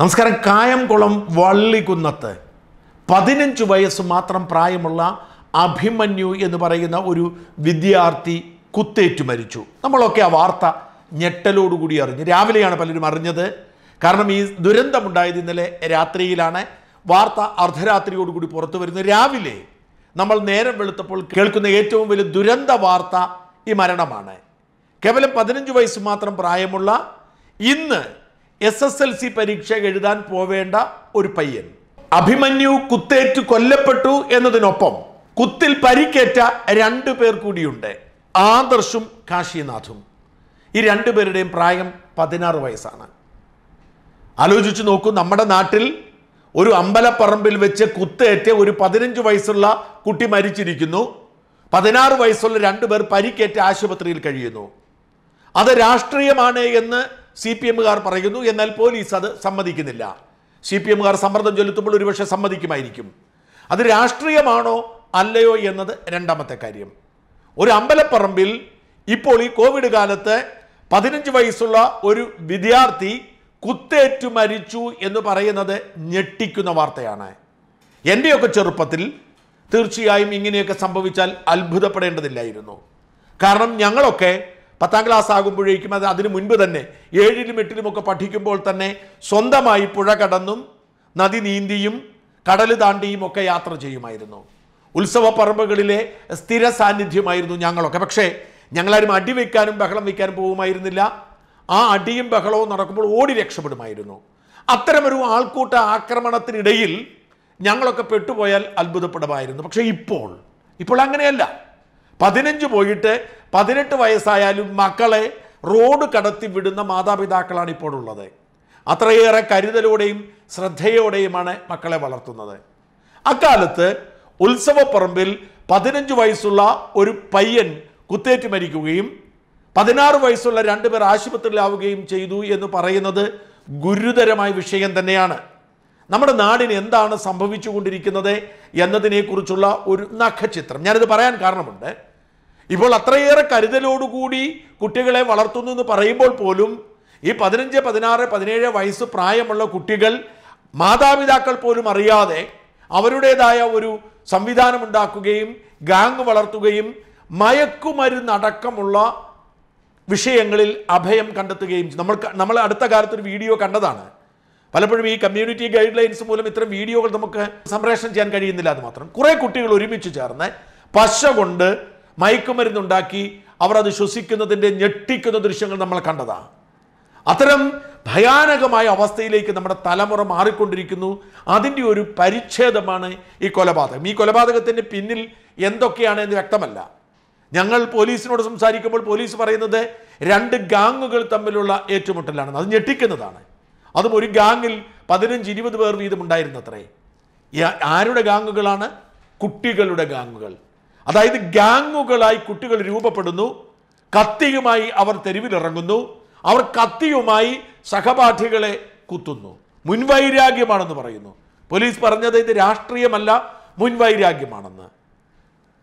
നമസ്കാരം കായംകുളം വള്ളികുന്നത്ത് പതിനഞ്ച് വയസ്സ് മാത്രം പ്രായമുള്ള അഭിമന്യു എന്ന് പറയുന്ന ഒരു വിദ്യാർത്ഥി കുത്തേറ്റു മരിച്ചു നമ്മളൊക്കെ ആ വാർത്ത ഞെട്ടലോടുകൂടി അറിഞ്ഞു രാവിലെയാണ് പലരും അറിഞ്ഞത് കാരണം ഈ ദുരന്തമുണ്ടായത് ഇന്നലെ രാത്രിയിലാണ് വാർത്ത അർദ്ധരാത്രിയോടുകൂടി പുറത്തു വരുന്നത് രാവിലെ നമ്മൾ നേരം വെളുത്തപ്പോൾ കേൾക്കുന്ന ഏറ്റവും വലിയ ദുരന്ത വാർത്ത ഈ മരണമാണ് കേവലം പതിനഞ്ച് വയസ്സ് മാത്രം പ്രായമുള്ള ഇന്ന് എസ് എസ് എൽ സി പരീക്ഷ എഴുതാൻ പോവേണ്ട ഒരു പയ്യൻ അഭിമന്യു കുത്തേറ്റ് കൊല്ലപ്പെട്ടു എന്നതിനൊപ്പം കുത്തിൽ പരിക്കേറ്റ രണ്ടു പേർ കൂടിയുണ്ട് ആദർശും കാശിനാഥും ഈ രണ്ടുപേരുടെയും പ്രായം പതിനാറ് വയസ്സാണ് ആലോചിച്ച് നോക്കൂ നമ്മുടെ നാട്ടിൽ ഒരു അമ്പലപ്പറമ്പിൽ വെച്ച് കുത്തേറ്റ് ഒരു പതിനഞ്ച് വയസ്സുള്ള കുട്ടി മരിച്ചിരിക്കുന്നു പതിനാറ് വയസ്സുള്ള രണ്ടുപേർ പരിക്കേറ്റ് ആശുപത്രിയിൽ കഴിയുന്നു അത് രാഷ്ട്രീയമാണ് എന്ന് സി പി എമ്മുകാർ പറയുന്നു എന്നാൽ പോലീസ് അത് സമ്മതിക്കുന്നില്ല സി പി എമ്മുകാർ സമ്മർദ്ദം ചെലുത്തുമ്പോൾ ഒരുപക്ഷെ സമ്മതിക്കുമായിരിക്കും അത് രാഷ്ട്രീയമാണോ അല്ലയോ എന്നത് രണ്ടാമത്തെ കാര്യം ഒരു അമ്പലപ്പറമ്പിൽ ഇപ്പോൾ ഈ കോവിഡ് കാലത്ത് പതിനഞ്ച് വയസ്സുള്ള ഒരു വിദ്യാർത്ഥി കുത്തേറ്റു മരിച്ചു എന്ന് പറയുന്നത് ഞെട്ടിക്കുന്ന വാർത്തയാണ് എൻ്റെയൊക്കെ ചെറുപ്പത്തിൽ തീർച്ചയായും ഇങ്ങനെയൊക്കെ സംഭവിച്ചാൽ അത്ഭുതപ്പെടേണ്ടതില്ലായിരുന്നു കാരണം ഞങ്ങളൊക്കെ പത്താം ക്ലാസ് ആകുമ്പോഴേക്കും അത് അതിനു മുൻപ് തന്നെ ഏഴിലും എട്ടിലുമൊക്കെ പഠിക്കുമ്പോൾ തന്നെ സ്വന്തമായി പുഴ കടന്നും നദി നീന്തിയും കടൽ താണ്ടിയും ഒക്കെ യാത്ര ചെയ്യുമായിരുന്നു ഉത്സവപ്പറമ്പുകളിലെ സ്ഥിര സാന്നിധ്യമായിരുന്നു ഞങ്ങളൊക്കെ പക്ഷേ ഞങ്ങളാരും അടി വയ്ക്കാനും ബഹളം വയ്ക്കാനും പോകുമായിരുന്നില്ല ആ അടിയും ബഹളവും നടക്കുമ്പോൾ ഓടി രക്ഷപ്പെടുമായിരുന്നു അത്തരമൊരു ആൾക്കൂട്ട ആക്രമണത്തിനിടയിൽ ഞങ്ങളൊക്കെ പെട്ടുപോയാൽ അത്ഭുതപ്പെടുമായിരുന്നു പക്ഷേ ഇപ്പോൾ ഇപ്പോൾ അങ്ങനെയല്ല പതിനഞ്ച് പോയിട്ട് പതിനെട്ട് വയസ്സായാലും മക്കളെ റോഡ് കടത്തി വിടുന്ന മാതാപിതാക്കളാണ് ഇപ്പോൾ ഉള്ളത് അത്രയേറെ കരുതലോടെയും ശ്രദ്ധയോടെയുമാണ് മക്കളെ വളർത്തുന്നത് അക്കാലത്ത് ഉത്സവപ്പറമ്പിൽ പതിനഞ്ച് വയസ്സുള്ള ഒരു പയ്യൻ കുത്തേറ്റ് മരിക്കുകയും പതിനാറ് വയസ്സുള്ള രണ്ടുപേർ ആശുപത്രിയിലാവുകയും ചെയ്തു എന്ന് പറയുന്നത് ഗുരുതരമായ വിഷയം തന്നെയാണ് നമ്മുടെ നാടിന് എന്താണ് സംഭവിച്ചുകൊണ്ടിരിക്കുന്നത് എന്നതിനെക്കുറിച്ചുള്ള ഒരു നഖചിത്രം ഞാനിത് പറയാൻ കാരണമുണ്ട് ഇപ്പോൾ അത്രയേറെ കരുതലോടുകൂടി കുട്ടികളെ വളർത്തുന്നു എന്ന് പറയുമ്പോൾ പോലും ഈ പതിനഞ്ച് പതിനാറ് പതിനേഴ് വയസ്സ് പ്രായമുള്ള കുട്ടികൾ മാതാപിതാക്കൾ പോലും അറിയാതെ അവരുടേതായ ഒരു സംവിധാനം ഉണ്ടാക്കുകയും ഗാങ് വളർത്തുകയും മയക്കുമരുന്നടക്കമുള്ള വിഷയങ്ങളിൽ അഭയം കണ്ടെത്തുകയും നമ്മൾ നമ്മൾ അടുത്ത കാലത്തൊരു വീഡിയോ കണ്ടതാണ് പലപ്പോഴും ഈ കമ്മ്യൂണിറ്റി ഗൈഡ് ലൈൻസ് മൂലം ഇത്തരം വീഡിയോകൾ നമുക്ക് സംപ്രേഷണം ചെയ്യാൻ കഴിയുന്നില്ല അത് മാത്രം കുറേ കുട്ടികൾ ഒരുമിച്ച് ചേർന്ന് പശ കൊണ്ട് മയക്കുമരുന്നുണ്ടാക്കി അവർ അത് ശ്വസിക്കുന്നതിൻ്റെ ഞെട്ടിക്കുന്ന ദൃശ്യങ്ങൾ നമ്മൾ കണ്ടതാണ് അത്തരം ഭയാനകമായ അവസ്ഥയിലേക്ക് നമ്മുടെ തലമുറ മാറിക്കൊണ്ടിരിക്കുന്നു അതിൻ്റെ ഒരു പരിച്ഛേദമാണ് ഈ കൊലപാതകം ഈ കൊലപാതകത്തിൻ്റെ പിന്നിൽ എന്തൊക്കെയാണ് എന്ന് വ്യക്തമല്ല ഞങ്ങൾ പോലീസിനോട് സംസാരിക്കുമ്പോൾ പോലീസ് പറയുന്നത് രണ്ട് ഗാങ്ങുകൾ തമ്മിലുള്ള ഏറ്റുമുട്ടലാണ് അത് ഞെട്ടിക്കുന്നതാണ് അതും ഒരു ഗാങ്ങിൽ പതിനഞ്ച് ഇരുപത് പേർ വീതം ഉണ്ടായിരുന്നത്രേ ആരുടെ ഗാങ്ങുകളാണ് കുട്ടികളുടെ ഗാങ്ങുകൾ അതായത് ഗാങ്ങുകളായി കുട്ടികൾ രൂപപ്പെടുന്നു കത്തിയുമായി അവർ തെരുവിലിറങ്ങുന്നു അവർ കത്തിയുമായി സഹപാഠികളെ കുത്തുന്നു മുൻവൈരാഗ്യമാണെന്ന് പറയുന്നു പോലീസ് പറഞ്ഞത് ഇത് രാഷ്ട്രീയമല്ല മുൻവൈരാഗ്യമാണെന്ന്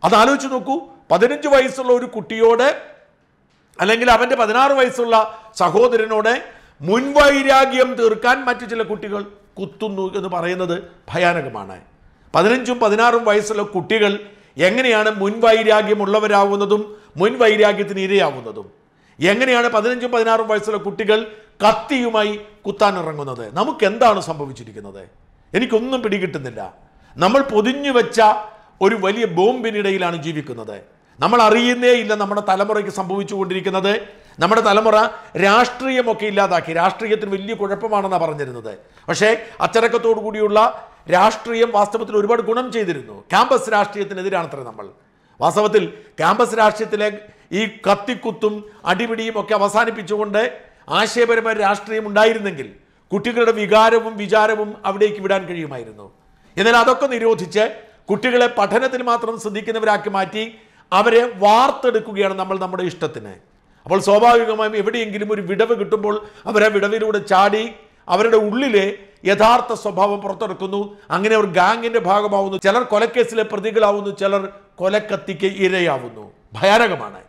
അതാലോചിച്ച് നോക്കൂ പതിനഞ്ച് വയസ്സുള്ള ഒരു കുട്ടിയോട് അല്ലെങ്കിൽ അവൻ്റെ പതിനാറ് വയസ്സുള്ള സഹോദരനോട് മുൻവൈരാഗ്യം തീർക്കാൻ മറ്റു ചില കുട്ടികൾ കുത്തുന്നു എന്ന് പറയുന്നത് ഭയാനകമാണ് പതിനഞ്ചും പതിനാറും വയസ്സുള്ള കുട്ടികൾ എങ്ങനെയാണ് മുൻവൈരാഗ്യമുള്ളവരാവുന്നതും മുൻവൈരാഗ്യത്തിന് ഇരയാവുന്നതും എങ്ങനെയാണ് പതിനഞ്ചും പതിനാറും വയസ്സുള്ള കുട്ടികൾ കത്തിയുമായി കുത്താൻ ഇറങ്ങുന്നത് നമുക്ക് എന്താണ് സംഭവിച്ചിരിക്കുന്നത് എനിക്കൊന്നും പിടികിട്ടുന്നില്ല നമ്മൾ പൊതിഞ്ഞു വെച്ച ഒരു വലിയ ബോംബിനിടയിലാണ് ജീവിക്കുന്നത് നമ്മൾ അറിയുന്നേ ഇല്ല നമ്മുടെ തലമുറയ്ക്ക് സംഭവിച്ചുകൊണ്ടിരിക്കുന്നത് നമ്മുടെ തലമുറ രാഷ്ട്രീയമൊക്കെ ഇല്ലാതാക്കി രാഷ്ട്രീയത്തിന് വലിയ കുഴപ്പമാണെന്നാണ് പറഞ്ഞിരുന്നത് പക്ഷേ അച്ചടക്കത്തോടു കൂടിയുള്ള രാഷ്ട്രീയം വാസ്തവത്തിൽ ഒരുപാട് ഗുണം ചെയ്തിരുന്നു ക്യാമ്പസ് രാഷ്ട്രീയത്തിനെതിരാണത്ര നമ്മൾ വാസ്തവത്തിൽ ക്യാമ്പസ് രാഷ്ട്രീയത്തിലെ ഈ കത്തിക്കുത്തും അടിപിടിയും ഒക്കെ അവസാനിപ്പിച്ചുകൊണ്ട് ആശയപരമായ രാഷ്ട്രീയം ഉണ്ടായിരുന്നെങ്കിൽ കുട്ടികളുടെ വികാരവും വിചാരവും അവിടേക്ക് വിടാൻ കഴിയുമായിരുന്നു എന്നാൽ അതൊക്കെ നിരോധിച്ച് കുട്ടികളെ പഠനത്തിൽ മാത്രം ശ്രദ്ധിക്കുന്നവരാക്കി മാറ്റി അവരെ വാർത്തെടുക്കുകയാണ് നമ്മൾ നമ്മുടെ ഇഷ്ടത്തിന് അപ്പോൾ സ്വാഭാവികമായും എവിടെയെങ്കിലും ഒരു വിടവ് കിട്ടുമ്പോൾ അവരെ വിടവിലൂടെ ചാടി അവരുടെ ഉള്ളിലെ യഥാർത്ഥ സ്വഭാവം പുറത്തെടുക്കുന്നു അങ്ങനെ അവർ ഗാങ്ങിന്റെ ഭാഗമാവുന്നു ചിലർ കൊലക്കേസിലെ പ്രതികളാവുന്നു ചിലർ കൊലക്കത്തിക്ക് ഇരയാവുന്നു ഭയാനകമാണ്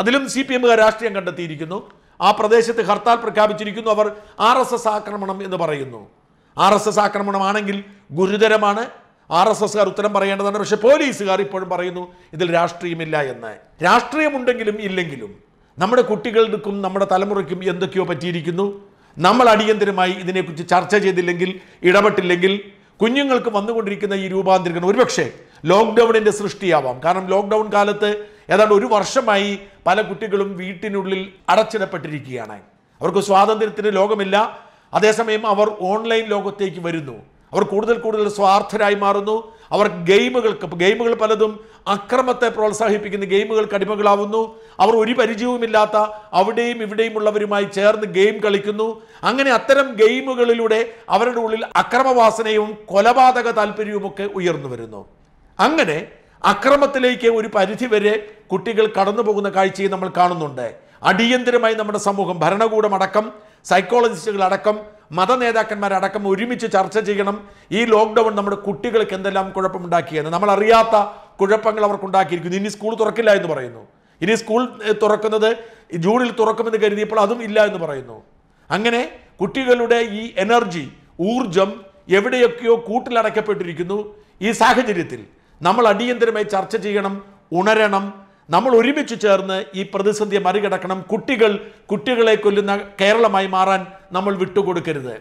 അതിലും സി പി എമ്മുകാർ രാഷ്ട്രീയം കണ്ടെത്തിയിരിക്കുന്നു ആ പ്രദേശത്ത് ഹർത്താൽ പ്രഖ്യാപിച്ചിരിക്കുന്നു അവർ ആർ എസ് എസ് ആക്രമണം എന്ന് പറയുന്നു ആർ എസ് എസ് ആക്രമണമാണെങ്കിൽ ഗുരുതരമാണ് ആർ എസ് കാർ ഉത്തരം പറയേണ്ടതാണ് പക്ഷെ പോലീസുകാർ ഇപ്പോഴും പറയുന്നു ഇതിൽ രാഷ്ട്രീയമില്ല എന്ന് രാഷ്ട്രീയമുണ്ടെങ്കിലും ഇല്ലെങ്കിലും നമ്മുടെ കുട്ടികൾക്കും നമ്മുടെ തലമുറയ്ക്കും എന്തൊക്കെയോ പറ്റിയിരിക്കുന്നു നമ്മൾ അടിയന്തരമായി ഇതിനെക്കുറിച്ച് ചർച്ച ചെയ്തില്ലെങ്കിൽ ഇടപെട്ടില്ലെങ്കിൽ കുഞ്ഞുങ്ങൾക്ക് വന്നുകൊണ്ടിരിക്കുന്ന ഈ രൂപാന്തരീകരണം ഒരുപക്ഷെ ലോക്ക്ഡൗണിൻ്റെ സൃഷ്ടിയാവാം കാരണം ലോക്ക്ഡൗൺ കാലത്ത് ഏതാണ്ട് ഒരു വർഷമായി പല കുട്ടികളും വീട്ടിനുള്ളിൽ അടച്ചിടപ്പെട്ടിരിക്കുകയാണ് അവർക്ക് സ്വാതന്ത്ര്യത്തിന് ലോകമില്ല അതേസമയം അവർ ഓൺലൈൻ ലോകത്തേക്ക് വരുന്നു അവർ കൂടുതൽ കൂടുതൽ സ്വാർത്ഥരായി മാറുന്നു അവർ ഗെയിമുകൾക്ക് ഗെയിമുകൾ പലതും അക്രമത്തെ പ്രോത്സാഹിപ്പിക്കുന്ന ഗെയിമുകൾ കടിമകളാവുന്നു അവർ ഒരു പരിചയവുമില്ലാത്ത അവിടെയും ഇവിടെയും ഉള്ളവരുമായി ചേർന്ന് ഗെയിം കളിക്കുന്നു അങ്ങനെ അത്തരം ഗെയിമുകളിലൂടെ അവരുടെ ഉള്ളിൽ അക്രമവാസനയും കൊലപാതക താല്പര്യവുമൊക്കെ ഉയർന്നു വരുന്നു അങ്ങനെ അക്രമത്തിലേക്ക് ഒരു പരിധി വരെ കുട്ടികൾ കടന്നു പോകുന്ന കാഴ്ചയെ നമ്മൾ കാണുന്നുണ്ട് അടിയന്തരമായി നമ്മുടെ സമൂഹം ഭരണകൂടമടക്കം സൈക്കോളജിസ്റ്റുകളടക്കം മത നേതാക്കന്മാരടക്കം ഒരുമിച്ച് ചർച്ച ചെയ്യണം ഈ ലോക്ക്ഡൗൺ നമ്മുടെ കുട്ടികൾക്ക് എന്തെല്ലാം കുഴപ്പമുണ്ടാക്കിയെന്ന് നമ്മൾ അറിയാത്ത കുഴപ്പങ്ങൾ അവർക്കുണ്ടാക്കിയിരിക്കുന്നു ഇനി സ്കൂൾ തുറക്കില്ല എന്ന് പറയുന്നു ഇനി സ്കൂൾ തുറക്കുന്നത് ജൂണിൽ തുറക്കുമെന്ന് കരുതിയപ്പോൾ അതും ഇല്ല എന്ന് പറയുന്നു അങ്ങനെ കുട്ടികളുടെ ഈ എനർജി ഊർജം എവിടെയൊക്കെയോ കൂട്ടിലടക്കപ്പെട്ടിരിക്കുന്നു ഈ സാഹചര്യത്തിൽ നമ്മൾ അടിയന്തരമായി ചർച്ച ചെയ്യണം ഉണരണം നമ്മൾ ഒരുമിച്ച് ചേർന്ന് ഈ പ്രതിസന്ധിയെ മറികടക്കണം കുട്ടികൾ കുട്ടികളെ കൊല്ലുന്ന കേരളമായി മാറാൻ നമ്മൾ വിട്ടുകൊടുക്കരുത്